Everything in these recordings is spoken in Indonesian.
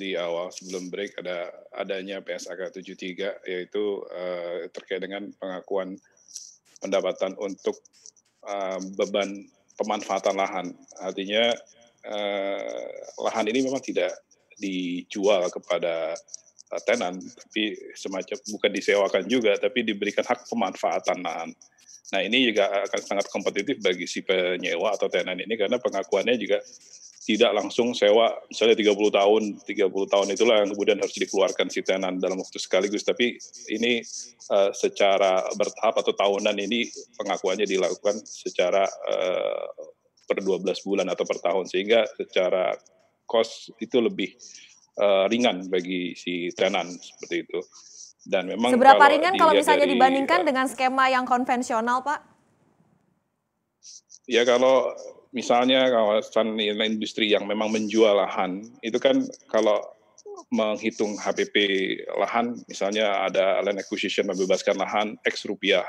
di awal sebelum break ada adanya PSAK 73 yaitu uh, terkait dengan pengakuan pendapatan untuk uh, beban pemanfaatan lahan. Artinya uh, lahan ini memang tidak dijual kepada uh, tenan tapi semacam bukan disewakan juga tapi diberikan hak pemanfaatan lahan. Nah, ini juga akan sangat kompetitif bagi si penyewa atau tenan ini karena pengakuannya juga tidak langsung sewa misalnya 30 tahun 30 tahun itulah yang kemudian harus dikeluarkan si tenan dalam waktu sekaligus tapi ini uh, secara bertahap atau tahunan ini pengakuannya dilakukan secara uh, per 12 bulan atau per tahun sehingga secara cost itu lebih uh, ringan bagi si tenan seperti itu dan memang seberapa kalau ringan kalau misalnya dari, dibandingkan dengan skema yang konvensional pak? Ya kalau misalnya kawasan industri yang memang menjual lahan, itu kan kalau menghitung HPP lahan, misalnya ada land acquisition membebaskan lahan X rupiah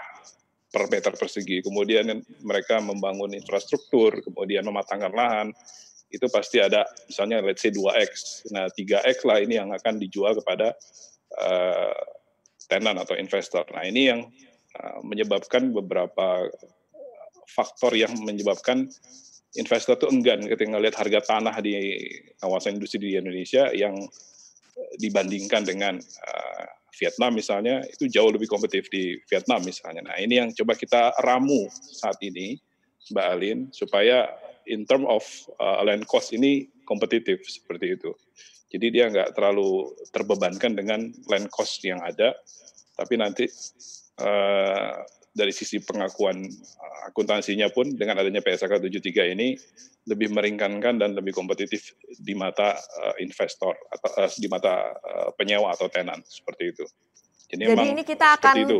per meter persegi, kemudian mereka membangun infrastruktur, kemudian mematangkan lahan, itu pasti ada misalnya let's say 2x. Nah, 3x lah ini yang akan dijual kepada uh, tenant atau investor. Nah, ini yang uh, menyebabkan beberapa faktor yang menyebabkan investor tuh enggan ketika ngelihat harga tanah di kawasan industri di Indonesia yang eh, dibandingkan dengan uh, Vietnam misalnya itu jauh lebih kompetitif di Vietnam misalnya. Nah ini yang coba kita ramu saat ini, Mbak Alin, supaya in term of uh, land cost ini kompetitif seperti itu. Jadi dia nggak terlalu terbebankan dengan land cost yang ada, tapi nanti uh, dari sisi pengakuan uh, akuntansinya pun dengan adanya PSK 73 ini lebih meringankan dan lebih kompetitif di mata uh, investor atau uh, di mata penyewa atau tenan seperti itu. Jadi, Jadi ini kita akan itu.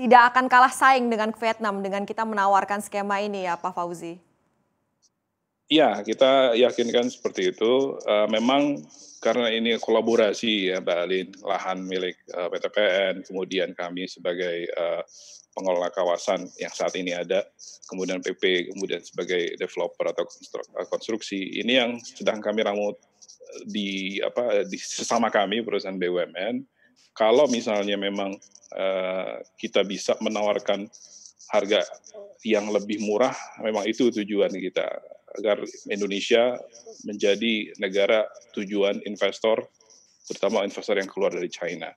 tidak akan kalah saing dengan Vietnam dengan kita menawarkan skema ini ya Pak Fauzi. Ya, kita yakinkan seperti itu. Eh, memang karena ini kolaborasi ya Mbak Alin, lahan milik eh, PTPN, kemudian kami sebagai eh, pengelola kawasan yang saat ini ada, kemudian PP, kemudian sebagai developer atau konstruksi, ini yang sedang kami ramu di apa di sesama kami perusahaan BUMN. Kalau misalnya memang kita bisa menawarkan harga yang lebih murah memang itu tujuan kita agar Indonesia menjadi negara tujuan investor, terutama investor yang keluar dari China.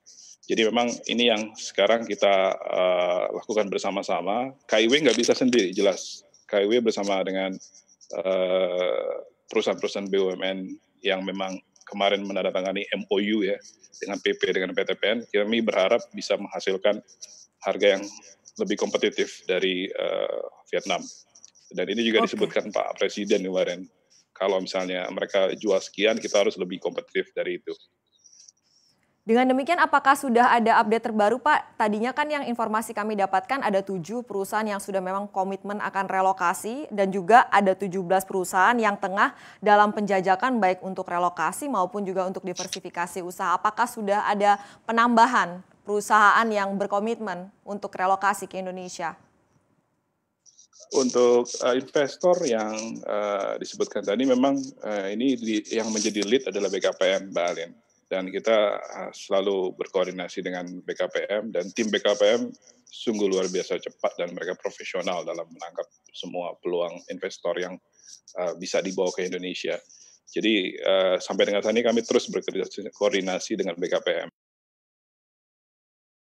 Jadi memang ini yang sekarang kita uh, lakukan bersama-sama. KIW nggak bisa sendiri, jelas. KIW bersama dengan eh, perusahaan-perusahaan BUMN yang memang kemarin menandatangani MOU ya dengan PP dengan PTPN kami berharap bisa menghasilkan harga yang lebih kompetitif dari uh, Vietnam. Dan ini juga okay. disebutkan Pak Presiden kemarin. Kalau misalnya mereka jual sekian, kita harus lebih kompetitif dari itu. Dengan demikian, apakah sudah ada update terbaru, Pak? Tadinya kan yang informasi kami dapatkan ada tujuh perusahaan yang sudah memang komitmen akan relokasi dan juga ada 17 perusahaan yang tengah dalam penjajakan baik untuk relokasi maupun juga untuk diversifikasi usaha. Apakah sudah ada penambahan perusahaan yang berkomitmen untuk relokasi ke Indonesia? untuk uh, investor yang uh, disebutkan tadi memang uh, ini di, yang menjadi lead adalah BKPM Mbak Alin dan kita selalu berkoordinasi dengan BKPM dan tim BKPM sungguh luar biasa cepat dan mereka profesional dalam menangkap semua peluang investor yang uh, bisa dibawa ke Indonesia. Jadi uh, sampai dengan saat ini kami terus berkoordinasi dengan BKPM.